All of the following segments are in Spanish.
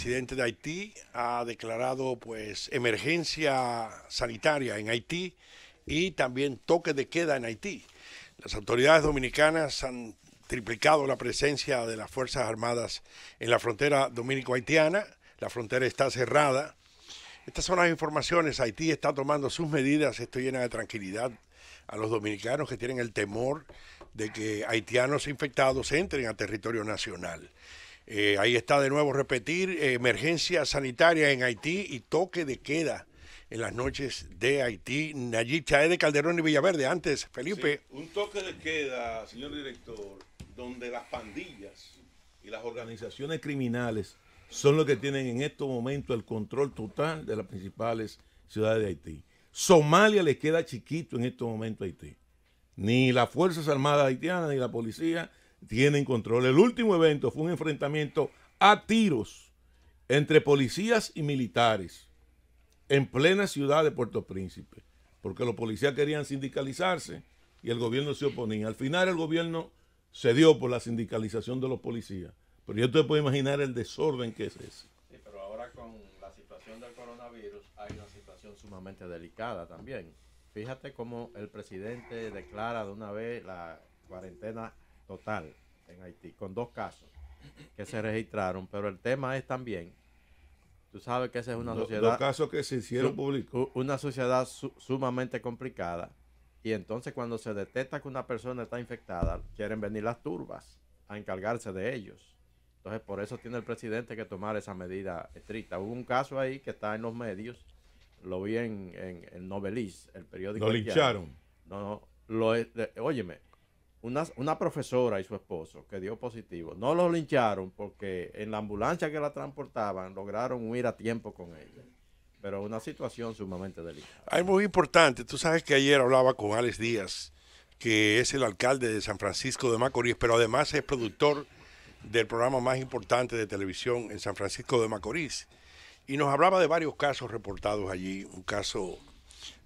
presidente de Haití ha declarado pues emergencia sanitaria en Haití y también toque de queda en Haití. Las autoridades dominicanas han triplicado la presencia de las Fuerzas Armadas en la frontera dominico-haitiana. La frontera está cerrada. Estas son las informaciones. Haití está tomando sus medidas. Esto llena de tranquilidad a los dominicanos que tienen el temor de que haitianos infectados entren a territorio nacional. Eh, ahí está de nuevo repetir, eh, emergencia sanitaria en Haití y toque de queda en las noches de Haití. Nayib es de Calderón y Villaverde. Antes, Felipe. un toque de queda, señor director, donde las pandillas y las organizaciones criminales son los que tienen en estos momentos el control total de las principales ciudades de Haití. Somalia les queda chiquito en estos momentos a Haití. Ni las Fuerzas Armadas haitianas, ni la policía, tienen control. El último evento fue un enfrentamiento a tiros entre policías y militares en plena ciudad de Puerto Príncipe, porque los policías querían sindicalizarse y el gobierno se oponía. Al final el gobierno cedió por la sindicalización de los policías, pero yo te puedo imaginar el desorden que es ese. Sí, pero ahora con la situación del coronavirus hay una situación sumamente delicada también. Fíjate cómo el presidente declara de una vez la cuarentena total en Haití, con dos casos que se registraron, pero el tema es también, tú sabes que esa es una sociedad... Dos casos que se hicieron públicos. Una sociedad sumamente complicada y entonces cuando se detecta que una persona está infectada, quieren venir las turbas a encargarse de ellos. Entonces por eso tiene el presidente que tomar esa medida estricta. Hubo un caso ahí que está en los medios, lo vi en, en, el periódico... Lo lincharon. No, no, lo, de, óyeme, una, profesora y su esposo que dio positivo. No los lincharon porque en la ambulancia que la transportaban lograron huir a tiempo con ella. Pero una situación sumamente delicada. Es muy importante. Tú sabes que ayer hablaba con Alex Díaz, que es el alcalde de San Francisco de Macorís, pero además es productor del programa más importante de televisión en San Francisco de Macorís. Y nos hablaba de varios casos reportados allí. Un caso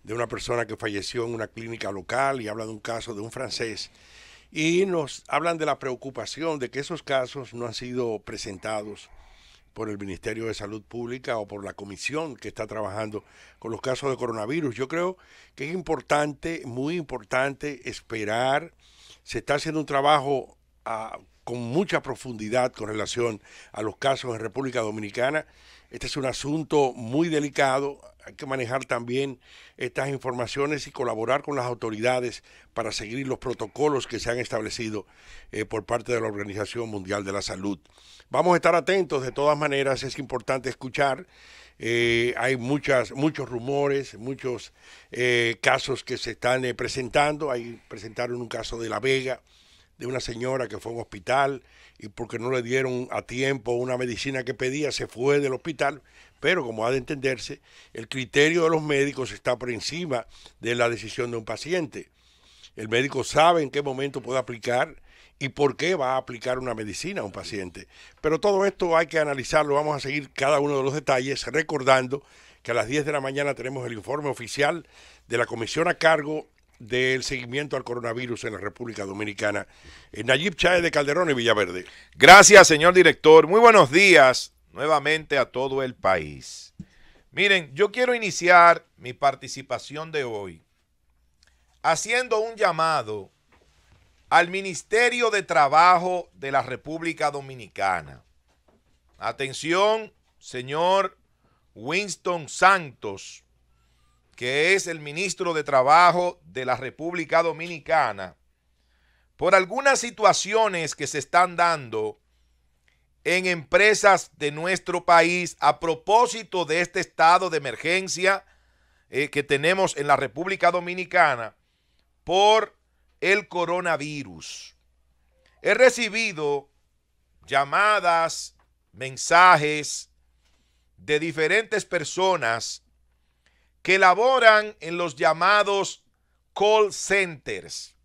de una persona que falleció en una clínica local y habla de un caso de un francés y nos hablan de la preocupación de que esos casos no han sido presentados por el Ministerio de Salud Pública o por la comisión que está trabajando con los casos de coronavirus. Yo creo que es importante, muy importante, esperar. Se está haciendo un trabajo a, ah, con mucha profundidad con relación a los casos en República Dominicana. Este es un asunto muy delicado. Hay que manejar también estas informaciones y colaborar con las autoridades para seguir los protocolos que se han establecido eh, por parte de la Organización Mundial de la Salud. Vamos a estar atentos, de todas maneras es importante escuchar. Eh, hay muchas, muchos rumores, muchos eh, casos que se están presentando. Ahí presentaron un caso de La Vega de una señora que fue a un hospital y porque no le dieron a tiempo una medicina que pedía, se fue del hospital. Pero como ha de entenderse, el criterio de los médicos está por encima de la decisión de un paciente. El médico sabe en qué momento puede aplicar y por qué va a aplicar una medicina a un paciente. Pero todo esto hay que analizarlo. Vamos a seguir cada uno de los detalles recordando que a las 10 de la mañana tenemos el informe oficial de la comisión a cargo del seguimiento al coronavirus en la República Dominicana. Eh, Nayib Chávez de Calderón y Villaverde. Gracias, señor director. Muy buenos días nuevamente a todo el país. Miren, yo quiero iniciar mi participación de hoy haciendo un llamado al Ministerio de Trabajo de la República Dominicana. Atención, señor Winston Santos, que es el ministro de Trabajo de la República Dominicana, por algunas situaciones que se están dando en empresas de nuestro país a propósito de este estado de emergencia eh, que tenemos en la República Dominicana por el coronavirus. He recibido llamadas, mensajes de diferentes personas que laboran en los llamados call centers,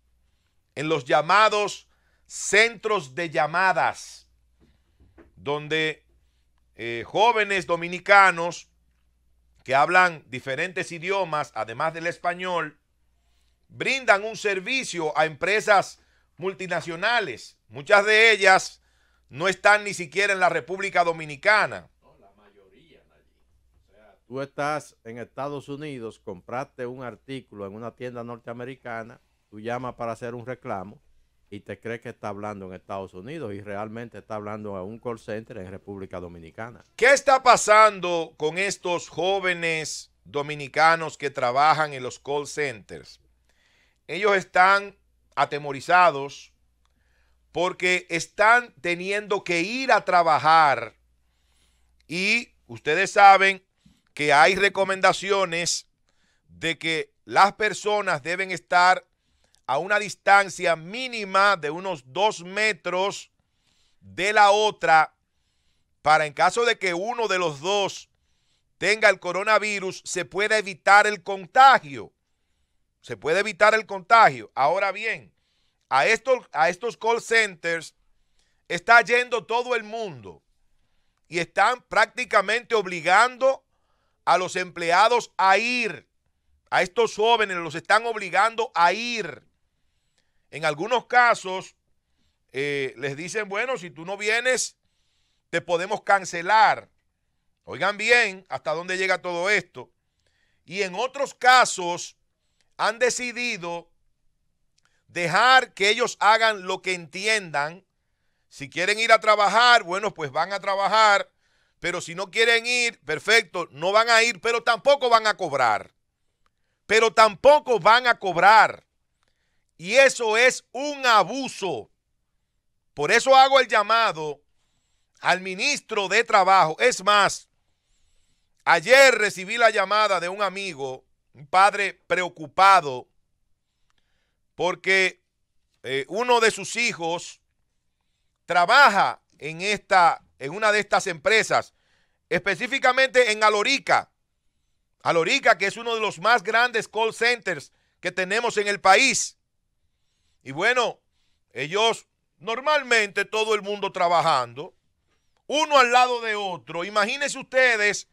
en los llamados centros de llamadas, donde eh, jóvenes dominicanos que hablan diferentes idiomas, además del español, brindan un servicio a empresas multinacionales. Muchas de ellas no están ni siquiera en la República Dominicana tú estás en Estados Unidos, compraste un artículo en una tienda norteamericana, tú llamas para hacer un reclamo y te crees que está hablando en Estados Unidos y realmente está hablando a un call center en República Dominicana. ¿Qué está pasando con estos jóvenes dominicanos que trabajan en los call centers? Ellos están atemorizados porque están teniendo que ir a trabajar y ustedes saben que hay recomendaciones de que las personas deben estar a una distancia mínima de unos dos metros de la otra para en caso de que uno de los dos tenga el coronavirus, se pueda evitar el contagio. Se puede evitar el contagio. Ahora bien, a estos, a estos call centers está yendo todo el mundo y están prácticamente obligando a los empleados a ir. A estos jóvenes los están obligando a ir. En algunos casos eh, les dicen, bueno, si tú no vienes, te podemos cancelar. Oigan bien hasta dónde llega todo esto. Y en otros casos han decidido dejar que ellos hagan lo que entiendan. Si quieren ir a trabajar, bueno, pues van a trabajar. Pero si no quieren ir, perfecto, no van a ir, pero tampoco van a cobrar. Pero tampoco van a cobrar. Y eso es un abuso. Por eso hago el llamado al ministro de Trabajo. Es más, ayer recibí la llamada de un amigo, un padre preocupado, porque eh, uno de sus hijos trabaja en esta en una de estas empresas, específicamente en Alorica. Alorica, que es uno de los más grandes call centers que tenemos en el país. Y bueno, ellos normalmente todo el mundo trabajando, uno al lado de otro. Imagínense ustedes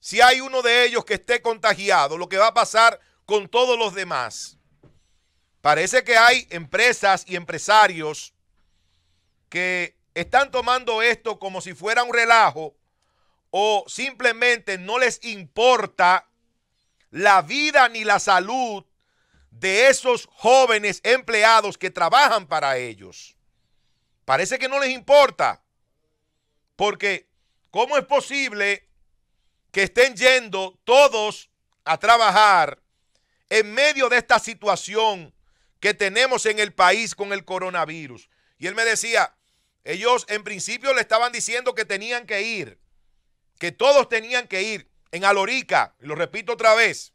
si hay uno de ellos que esté contagiado, lo que va a pasar con todos los demás. Parece que hay empresas y empresarios que están tomando esto como si fuera un relajo o simplemente no les importa la vida ni la salud de esos jóvenes empleados que trabajan para ellos. Parece que no les importa, porque ¿cómo es posible que estén yendo todos a trabajar en medio de esta situación que tenemos en el país con el coronavirus? Y él me decía, ellos en principio le estaban diciendo que tenían que ir, que todos tenían que ir en Alorica, lo repito otra vez.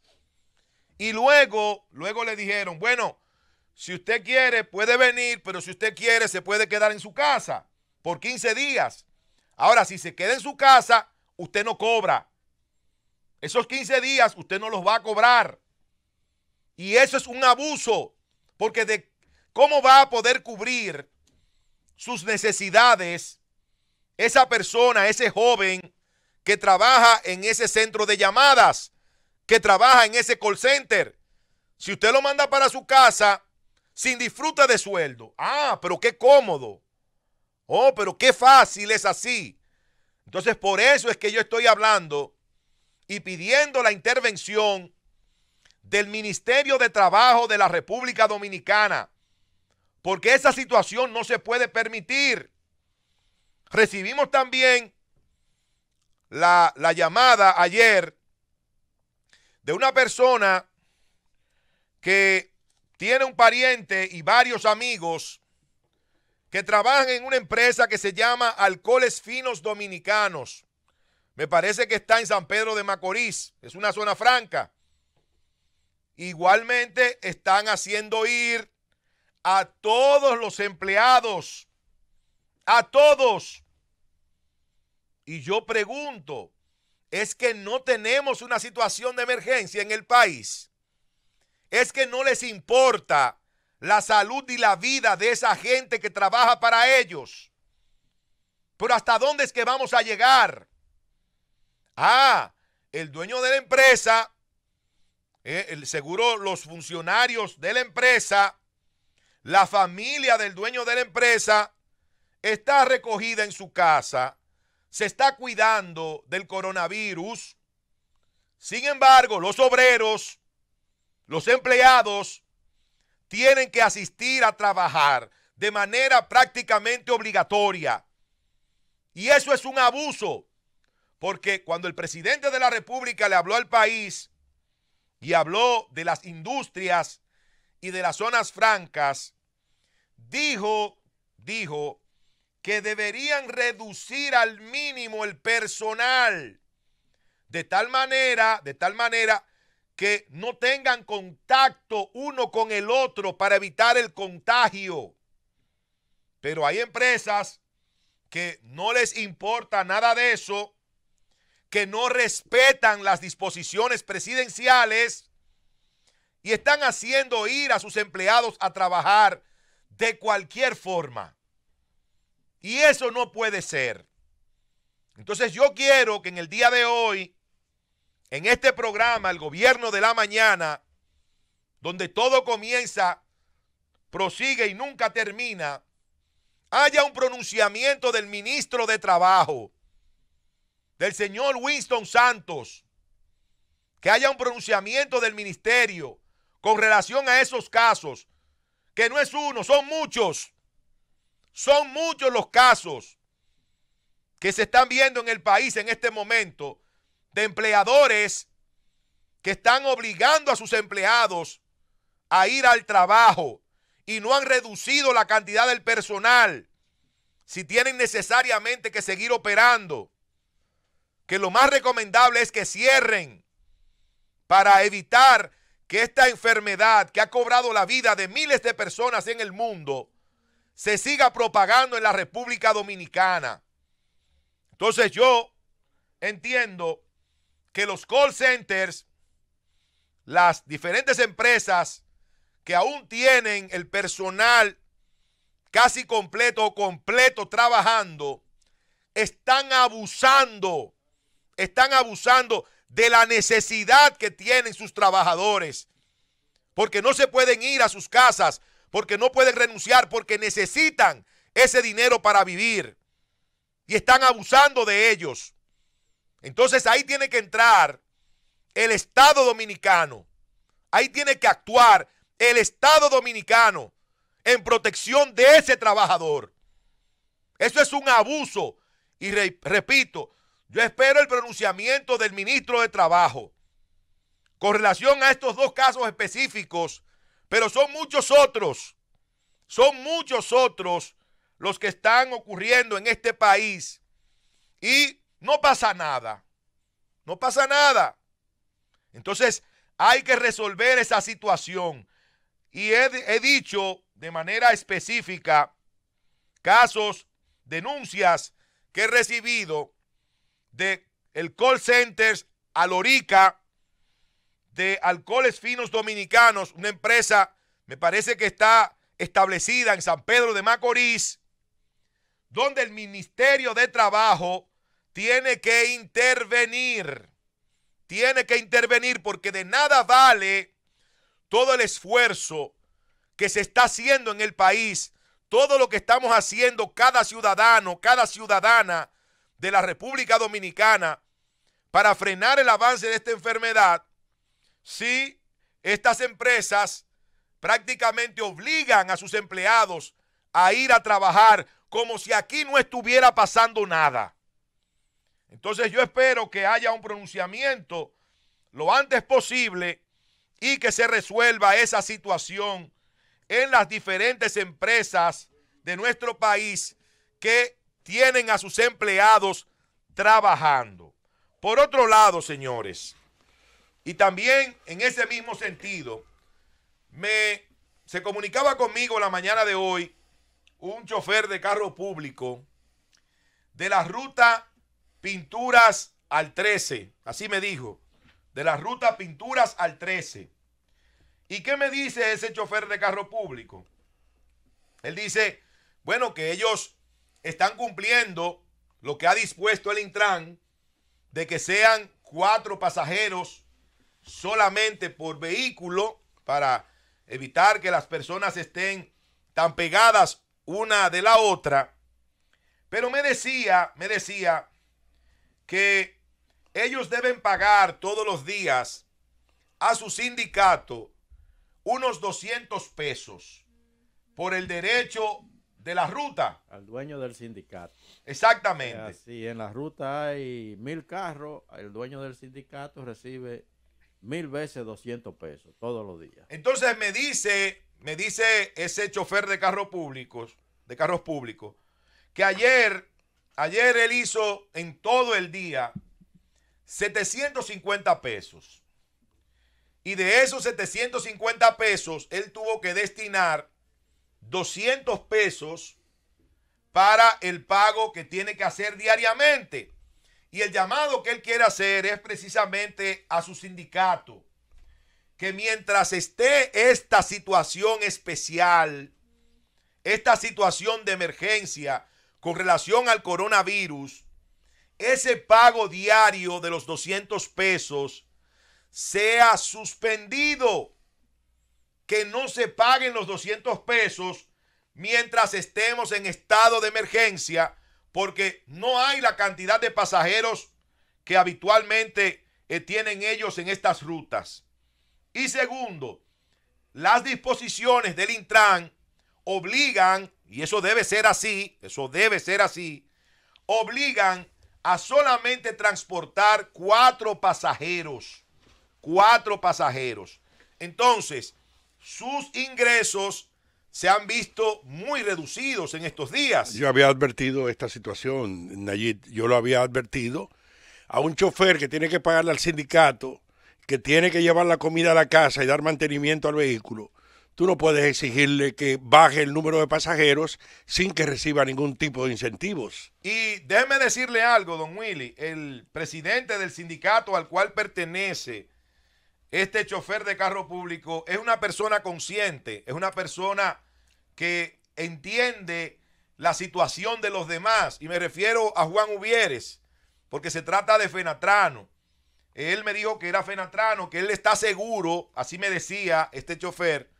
Y luego, luego le dijeron, bueno, si usted quiere puede venir, pero si usted quiere se puede quedar en su casa por 15 días. Ahora, si se queda en su casa, usted no cobra. Esos 15 días usted no los va a cobrar. Y eso es un abuso, porque de cómo va a poder cubrir sus necesidades, esa persona, ese joven que trabaja en ese centro de llamadas, que trabaja en ese call center. Si usted lo manda para su casa sin disfruta de sueldo, ah, pero qué cómodo. Oh, pero qué fácil es así. Entonces, por eso es que yo estoy hablando y pidiendo la intervención del Ministerio de Trabajo de la República Dominicana, porque esa situación no se puede permitir. Recibimos también la, llamada ayer de una persona que tiene un pariente y varios amigos que trabajan en una empresa que se llama Alcoholes Finos Dominicanos. Me parece que está en San Pedro de Macorís, es una zona franca. Igualmente están haciendo ir a todos los empleados, a todos. Y yo pregunto, es que no tenemos una situación de emergencia en el país. Es que no les importa la salud y la vida de esa gente que trabaja para ellos. Pero ¿hasta dónde es que vamos a llegar? Ah, el dueño de la empresa, eh, el seguro, los funcionarios de la empresa, la familia del dueño de la empresa está recogida en su casa, se está cuidando del coronavirus. Sin embargo, los obreros, los empleados, tienen que asistir a trabajar de manera prácticamente obligatoria. Y eso es un abuso, porque cuando el presidente de la República le habló al país y habló de las industrias y de las zonas francas, dijo, dijo que deberían reducir al mínimo el personal de tal manera, de tal manera que no tengan contacto uno con el otro para evitar el contagio. Pero hay empresas que no les importa nada de eso, que no respetan las disposiciones presidenciales y están haciendo ir a sus empleados a trabajar de cualquier forma. Y eso no puede ser. Entonces yo quiero que en el día de hoy, en este programa, el gobierno de la mañana, donde todo comienza, prosigue y nunca termina, haya un pronunciamiento del ministro de Trabajo, del señor Winston Santos, que haya un pronunciamiento del ministerio, con relación a esos casos, que no es uno, son muchos. Son muchos los casos que se están viendo en el país en este momento de empleadores que están obligando a sus empleados a ir al trabajo y no han reducido la cantidad del personal si tienen necesariamente que seguir operando. Que lo más recomendable es que cierren para evitar que esta enfermedad que ha cobrado la vida de miles de personas en el mundo se siga propagando en la República Dominicana. Entonces yo entiendo que los call centers, las diferentes empresas que aún tienen el personal casi completo o completo trabajando, están abusando, están abusando de la necesidad que tienen sus trabajadores, porque no se pueden ir a sus casas, porque no pueden renunciar, porque necesitan ese dinero para vivir y están abusando de ellos. Entonces ahí tiene que entrar el Estado dominicano, ahí tiene que actuar el Estado dominicano en protección de ese trabajador. Eso es un abuso. Y repito, yo espero el pronunciamiento del ministro de Trabajo con relación a estos dos casos específicos, pero son muchos otros, son muchos otros los que están ocurriendo en este país y no pasa nada, no pasa nada. Entonces hay que resolver esa situación. Y he, dicho de manera específica casos, denuncias que he recibido de el call centers Alorica de Alcoholes Finos Dominicanos, una empresa, me parece que está establecida en San Pedro de Macorís, donde el Ministerio de Trabajo tiene que intervenir. Tiene que intervenir porque de nada vale todo el esfuerzo que se está haciendo en el país, todo lo que estamos haciendo cada ciudadano, cada ciudadana de la República Dominicana para frenar el avance de esta enfermedad si estas empresas prácticamente obligan a sus empleados a ir a trabajar como si aquí no estuviera pasando nada. Entonces yo espero que haya un pronunciamiento lo antes posible y que se resuelva esa situación en las diferentes empresas de nuestro país que tienen a sus empleados trabajando. Por otro lado, señores, y también en ese mismo sentido, me, se comunicaba conmigo la mañana de hoy un chofer de carro público de la ruta Pinturas al 13, así me dijo, de la ruta Pinturas al 13. ¿Y qué me dice ese chofer de carro público? Él dice, bueno, que ellos están cumpliendo lo que ha dispuesto el Intran de que sean cuatro pasajeros solamente por vehículo para evitar que las personas estén tan pegadas una de la otra. Pero me decía, me decía que ellos deben pagar todos los días a su sindicato unos 200 pesos por el derecho de la ruta. Al dueño del sindicato. Exactamente. Eh, si en la ruta hay mil carros, el dueño del sindicato recibe mil veces 200 pesos todos los días. Entonces me dice, me dice ese chofer de carros públicos, de carros públicos, que ayer, ayer él hizo en todo el día 750 pesos. Y de esos 750 pesos, él tuvo que destinar 200 pesos para el pago que tiene que hacer diariamente. Y el llamado que él quiere hacer es precisamente a su sindicato, que mientras esté esta situación especial, esta situación de emergencia con relación al coronavirus, ese pago diario de los 200 pesos sea suspendido que no se paguen los 200 pesos mientras estemos en estado de emergencia, porque no hay la cantidad de pasajeros que habitualmente eh, tienen ellos en estas rutas. Y segundo, las disposiciones del Intran obligan, y eso debe ser así, eso debe ser así, obligan a solamente transportar cuatro pasajeros, cuatro pasajeros. Entonces, sus ingresos se han visto muy reducidos en estos días. Yo había advertido esta situación, Nayit, yo lo había advertido a un chofer que tiene que pagarle al sindicato, que tiene que llevar la comida a la casa y dar mantenimiento al vehículo. Tú no puedes exigirle que baje el número de pasajeros sin que reciba ningún tipo de incentivos. Y déjeme decirle algo, don Willy, el presidente del sindicato al cual pertenece este chofer de carro público es una persona consciente, es una persona que entiende la situación de los demás. Y me refiero a Juan Ubieres, porque se trata de Fenatrano. Él me dijo que era Fenatrano, que él está seguro, así me decía este chofer,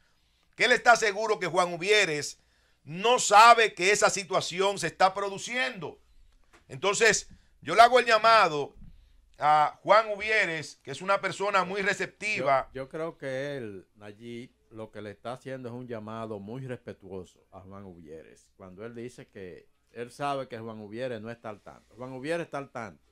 que él está seguro que Juan Ubieres no sabe que esa situación se está produciendo. Entonces, yo le hago el llamado a Juan Ubieres, que es una persona muy receptiva. Yo, creo que él, allí, lo que le está haciendo es un llamado muy respetuoso a Juan Ubieres. Cuando él dice que él sabe que Juan Uvieres no está al tanto. Juan Uvieres está al tanto.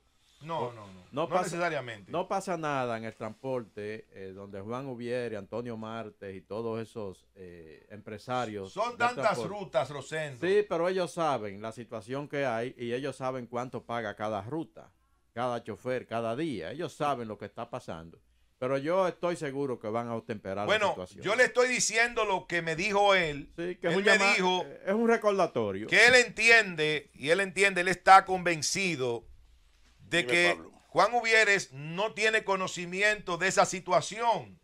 No, no, no. pasa, necesariamente. No pasa nada en el transporte eh, donde Juan Uvieres, Antonio Martes y todos esos eh, empresarios. Son tantas rutas, Rosendo. Sí, pero ellos saben la situación que hay y ellos saben cuánto paga cada ruta cada chofer, cada día. Ellos saben lo que está pasando. Pero yo estoy seguro que van a temperar bueno, la situación. yo le estoy diciendo lo que me dijo él. Sí, que es un me dijo eh, es un recordatorio. Que él entiende, y él entiende, él está convencido de que Juan Uvieres no tiene conocimiento de esa situación.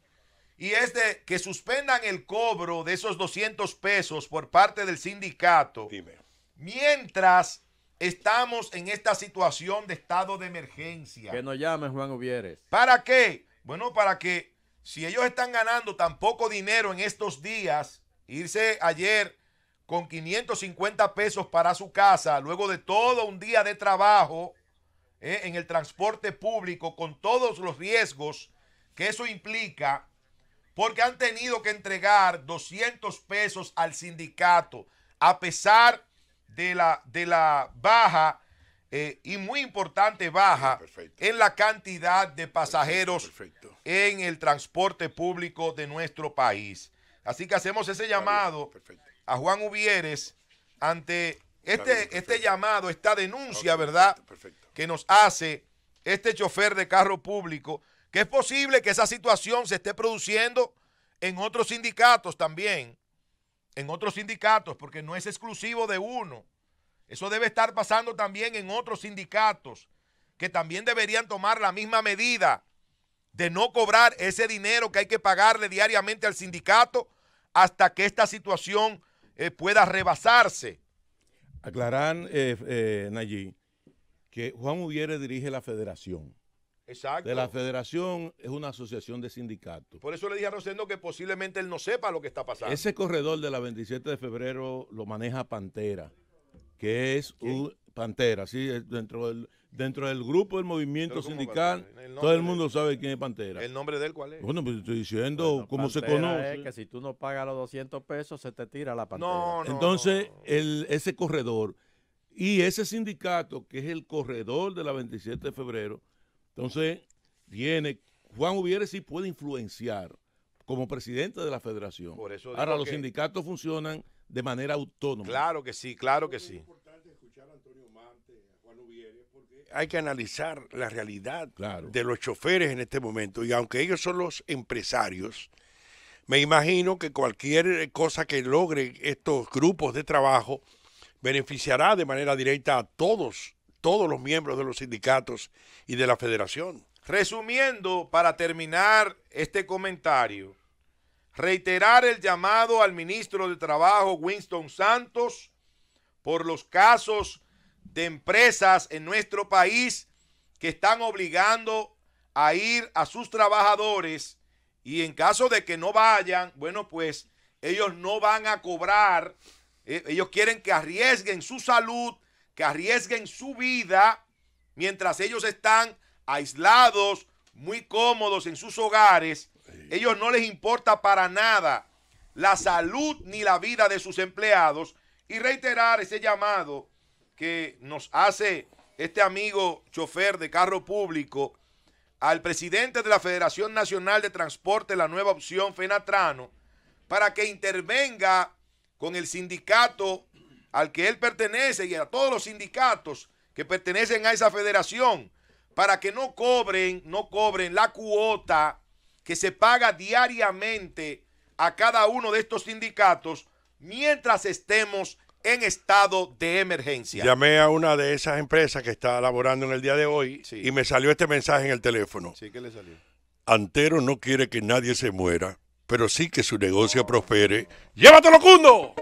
Y es de que suspendan el cobro de esos 200 pesos por parte del sindicato. Dime. Mientras Estamos en esta situación de estado de emergencia. Que nos llame Juan Uvieres. ¿Para qué? Bueno, para que si ellos están ganando tan poco dinero en estos días, irse ayer con 550 pesos para su casa, luego de todo un día de trabajo eh, en el transporte público, con todos los riesgos que eso implica, porque han tenido que entregar 200 pesos al sindicato, a pesar de la, de la baja eh, y muy importante baja en la cantidad de pasajeros en el transporte público de nuestro país. Así que hacemos ese llamado a Juan Ubieres ante este, este llamado, esta denuncia, ¿verdad? que nos hace este chofer de carro público, que es posible que esa situación se esté produciendo en otros sindicatos también en otros sindicatos, porque no es exclusivo de uno. Eso debe estar pasando también en otros sindicatos, que también deberían tomar la misma medida de no cobrar ese dinero que hay que pagarle diariamente al sindicato hasta que esta situación eh, pueda rebasarse. Aclaran, eh, eh que Juan Ubiere dirige la federación. Exacto. de la federación es una asociación de sindicatos. Por eso le dije a Rosendo que posiblemente él no sepa lo que está pasando. Ese corredor de la 27 de febrero lo maneja Pantera, que es un Pantera, sí, dentro del, dentro del grupo del movimiento sindical, todo el mundo sabe quién es Pantera. ¿El nombre de él cuál es? Bueno, pues estoy diciendo cómo se conoce. Es que si tú no pagas los 200 pesos, se te tira la Pantera. No, no, Entonces, El, ese corredor y ese sindicato, que es el corredor de la 27 de febrero, entonces, viene, Juan Ubiere sí puede influenciar como presidente de la federación. Por eso Ahora, los sindicatos funcionan de manera autónoma. Claro que sí, claro que sí. Es importante escuchar a Antonio Mante, a Juan porque hay que analizar la realidad de los choferes en este momento. Y aunque ellos son los empresarios, me imagino que cualquier cosa que logren estos grupos de trabajo beneficiará de manera directa a todos todos los miembros de los sindicatos y de la federación. Resumiendo, para terminar este comentario, reiterar el llamado al ministro de Trabajo, Winston Santos, por los casos de empresas en nuestro país que están obligando a ir a sus trabajadores y en caso de que no vayan, bueno, pues ellos no van a cobrar, eh, ellos quieren que arriesguen su salud que arriesguen su vida mientras ellos están aislados, muy cómodos en sus hogares. Ellos no les importa para nada la salud ni la vida de sus empleados. Y reiterar ese llamado que nos hace este amigo chofer de carro público al presidente de la Federación Nacional de Transporte, la nueva opción FENATRANO, para que intervenga con el sindicato al que él pertenece y a todos los sindicatos que pertenecen a esa federación para que no cobren, no cobren la cuota que se paga diariamente a cada uno de estos sindicatos mientras estemos en estado de emergencia. Llamé a una de esas empresas que está laborando en el día de hoy y me salió este mensaje en el teléfono. Sí, le salió? Antero no quiere que nadie se muera, pero sí que su negocio prospere. ¡Llévatelo, Cundo!